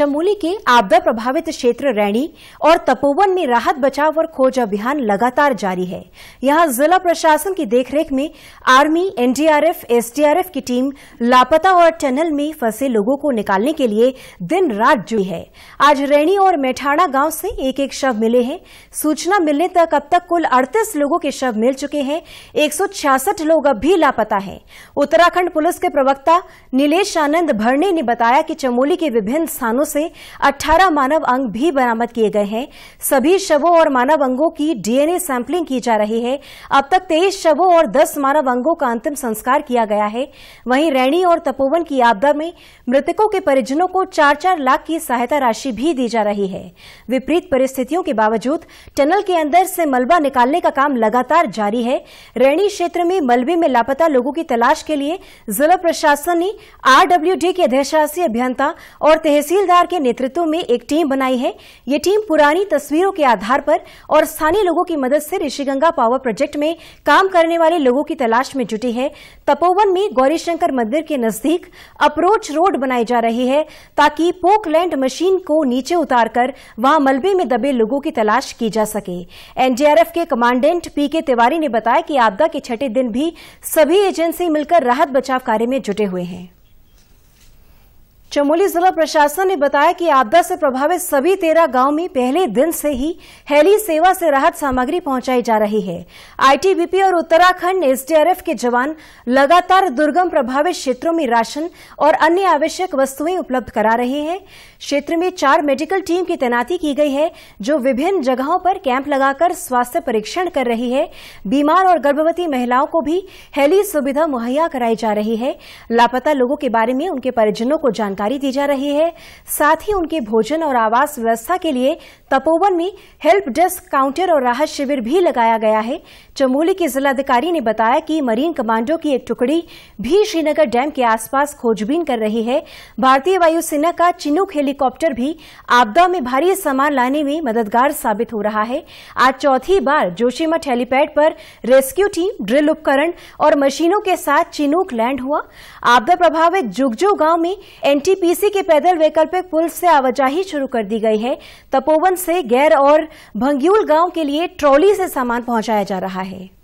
चमोली के आपदा प्रभावित क्षेत्र रैणी और तपोवन में राहत बचाव और खोज अभियान लगातार जारी है यहां जिला प्रशासन की देखरेख में आर्मी एनडीआरएफ एसडीआरएफ की टीम लापता और टनल में फंसे लोगों को निकालने के लिए दिन रात जुड़ी है आज रैणी और मेठाणा गांव से एक एक शव मिले हैं सूचना मिलने तक अब तक कुल अड़तीस लोगों के शव मिल चुके हैं एक लोग अब भी लापता है उत्तराखंड पुलिस के प्रवक्ता नीलेष आनंद भरने ने बताया कि चमोली के विभिन्न स्थानों से 18 मानव अंग भी बरामद किए गए हैं सभी शवों और मानव अंगों की डीएनए सैंपलिंग की जा रही है अब तक तेईस शवों और दस मानव अंगों का अंतिम संस्कार किया गया है वहीं रैणी और तपोवन की आपदा में मृतकों के परिजनों को चार चार लाख की सहायता राशि भी दी जा रही है विपरीत परिस्थितियों के बावजूद टनल के अंदर से मलबा निकालने का काम लगातार जारी है रैणी क्षेत्र में मलबे में लापता लोगों की तलाश के लिए जिला प्रशासन ने आरडब्ल्यूडी के अध्यक्षासी अभियंता और तहसील ठेकेदार के नेतृत्व में एक टीम बनाई है ये टीम पुरानी तस्वीरों के आधार पर और स्थानीय लोगों की मदद से ऋषिगंगा पावर प्रोजेक्ट में काम करने वाले लोगों की तलाश में जुटी है तपोवन में गौरीशंकर मंदिर के नजदीक अप्रोच रोड बनाई जा रही है ताकि पोकलैंड मशीन को नीचे उतारकर वहां मलबे में दबे लोगों की तलाश की जा सके एनडीआरएफ के कमांडेंट पीके तिवारी ने बताया कि आपदा के छठे दिन भी सभी एजेंसी मिलकर राहत बचाव कार्य में जुटे हुए हैं चमोली जिला प्रशासन ने बताया कि आपदा से प्रभावित सभी तेरह गांव में पहले दिन से ही हेली सेवा से राहत सामग्री पहुंचाई जा रही है आईटीबीपी और उत्तराखंड एसडीआरएफ के जवान लगातार दुर्गम प्रभावित क्षेत्रों में राशन और अन्य आवश्यक वस्तुएं उपलब्ध करा रहे हैं क्षेत्र में चार मेडिकल टीम की तैनाती की गई है जो विभिन्न जगहों पर कैंप लगाकर स्वास्थ्य परीक्षण कर रही है बीमार और गर्भवती महिलाओं को भी हेली सुविधा मुहैया कराई जा रही है लापता लोगों के बारे में उनके परिजनों को जानकारी जानकारी दी जा रही है साथ ही उनके भोजन और आवास व्यवस्था के लिए तपोवन में हेल्प डेस्क काउंटर और राहत शिविर भी लगाया गया है चमोली के जिलाधिकारी ने बताया कि मरीन कमांडो की एक टुकड़ी भी श्रीनगर डैम के आसपास खोजबीन कर रही है भारतीय वायुसेना का चिनुक हेलीकॉप्टर भी आपदा में भारी सामान लाने में मददगार साबित हो रहा है आज चौथी बार जोशीमठ हेलीपैड पर रेस्क्यू टीम ड्रिल उपकरण और मशीनों के साथ चिनुक लैंड हुआ आपदा प्रभावित जुगजो गांव में एन एनटीपीसी के पैदल वैकल्पिक पुल से आवाजाही शुरू कर दी गई है तपोवन से गैर और भंग्यूल गांव के लिए ट्रॉली से सामान पहुंचाया जा रहा है